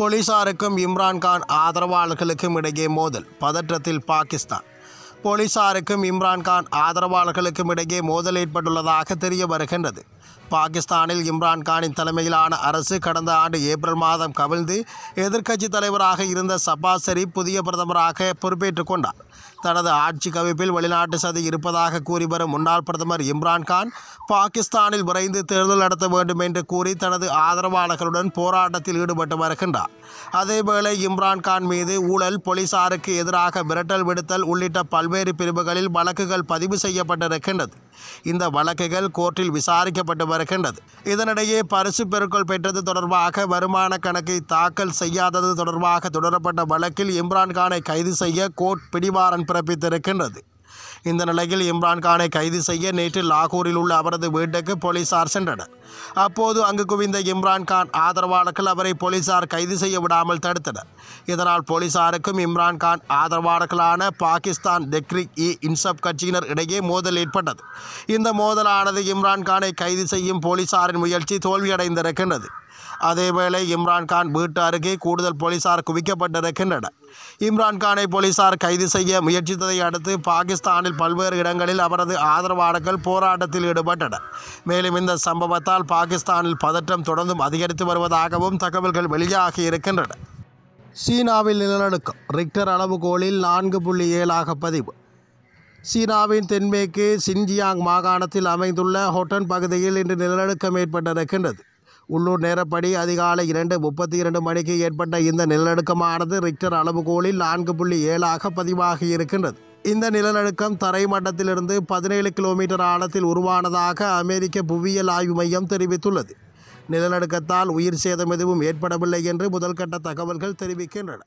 போலீசாருக்கும் இம்ரான்கான் ஆதரவாளர்களுக்கும் இடையே மோதல் பதற்றத்தில் பாகிஸ்தான் போலீசாருக்கும் இம்ரான்கான் ஆதரவாளர்களுக்கும் இடையே மோதல் ஏற்பட்டுள்ளதாக தெரிய வருகின்றது பாகிஸ்தானில் இம்ரான்கானின் தலைமையிலான அரசு கடந்த ஆண்டு ஏப்ரல் மாதம் கவிழ்ந்து எதிர்க்கட்சி தலைவராக இருந்த சபாஸ் ஷெரீப் புதிய பிரதமராக பொறுப்பேற்றுக் கொண்டார் தனது ஆட்சி கவிப்பில் வெளிநாட்டு சதி இருப்பதாக கூறி வரும் முன்னாள் பிரதமர் இம்ரான்கான் பாகிஸ்தானில் விரைந்து தேர்தல் நடத்த வேண்டும் என்று கூறி தனது ஆதரவாளர்களுடன் போராட்டத்தில் ஈடுபட்டு வருகின்றார் அதேவேளை இம்ரான்கான் மீது ஊழல் போலீசாருக்கு எதிராக மிரட்டல் விடுத்தல் உள்ளிட்ட பல்வேறு பல்வேறு பிரிவுகளில் வழக்குகள் பதிவு செய்யப்பட்டிருக்கின்றது இந்த வழக்குகள் கோர்ட்டில் விசாரிக்கப்பட்டு வருகின்றது இதனிடையே பரிசு பெருக்கள் பெற்றது தொடர்பாக வருமான கணக்கை தாக்கல் செய்யாதது தொடர்பாக தொடரப்பட்ட வழக்கில் இம்ரான்கானை கைது செய்ய கோர்ட் பிடிவாரன் பிறப்பித்திருக்கின்றது இந்த நிலையில் இம்ரான்கானை கைது செய்ய நேற்று லாகூரில் உள்ள அவரது வீட்டுக்கு போலீசார் சென்றனர் அப்போது அங்கு குவிந்த இம்ரான்கான் ஆதரவாளர்கள் அவரை போலீசார் கைது செய்ய விடாமல் தடுத்தனர் இதனால் போலீசாருக்கும் இம்ரான்கான் ஆதரவாளர்களான பாகிஸ்தான் தெக்ரிக் இ இன்சப் கட்சியினர் இடையே மோதல் ஏற்பட்டது இந்த மோதலானது இம்ரான்கானை கைது செய்யும் போலீசாரின் முயற்சி தோல்வியடைந்திருக்கின்றது அதேவேளை இம்ரான்கான் வீட்டு அருகே கூடுதல் போலீசார் குவிக்கப்பட்டிருக்கின்றனர் இம்ரான்கானை போலீசார் கைது செய்ய முயற்சித்ததை அடுத்து பாகிஸ்தானில் பல்வேறு இடங்களில் அவரது ஆதரவாளர்கள் போராட்டத்தில் ஈடுபட்டனர் மேலும் இந்த சம்பவத்தால் பாகிஸ்தானில் பதற்றம் தொடர்ந்தும் அதிகரித்து வருவதாகவும் தகவல்கள் வெளியாகி இருக்கின்றன சீனாவில் நிலநடுக்கம் ரிக்டர் அளவுகோலில் நான்கு புள்ளி ஏழாக பதிவு சீனாவின் தென்மேற்கு சின்ஜியாங் மாகாணத்தில் அமைந்துள்ள ஹோட்டன் பகுதியில் இன்று நிலநடுக்கம் ஏற்பட்டிருக்கின்றது உள்ளூர் நேரப்படி அதிகாலை இரண்டு முப்பத்தி இரண்டு மணிக்கு ஏற்பட்ட இந்த நிலநடுக்கமானது ரிக்டர் அளவுகோலில் நான்கு புள்ளி ஏழாக பதிவாகி இருக்கின்றது இந்த நிலநடுக்கம் தரைமட்டத்திலிருந்து பதினேழு கிலோமீட்டர் ஆழத்தில் உருவானதாக அமெரிக்க புவியியல் ஆய்வு மையம் தெரிவித்துள்ளது நிலநடுக்கத்தால் உயிர் சேதம் எதுவும் ஏற்படவில்லை என்று முதல்கட்ட தகவல்கள் தெரிவிக்கின்றன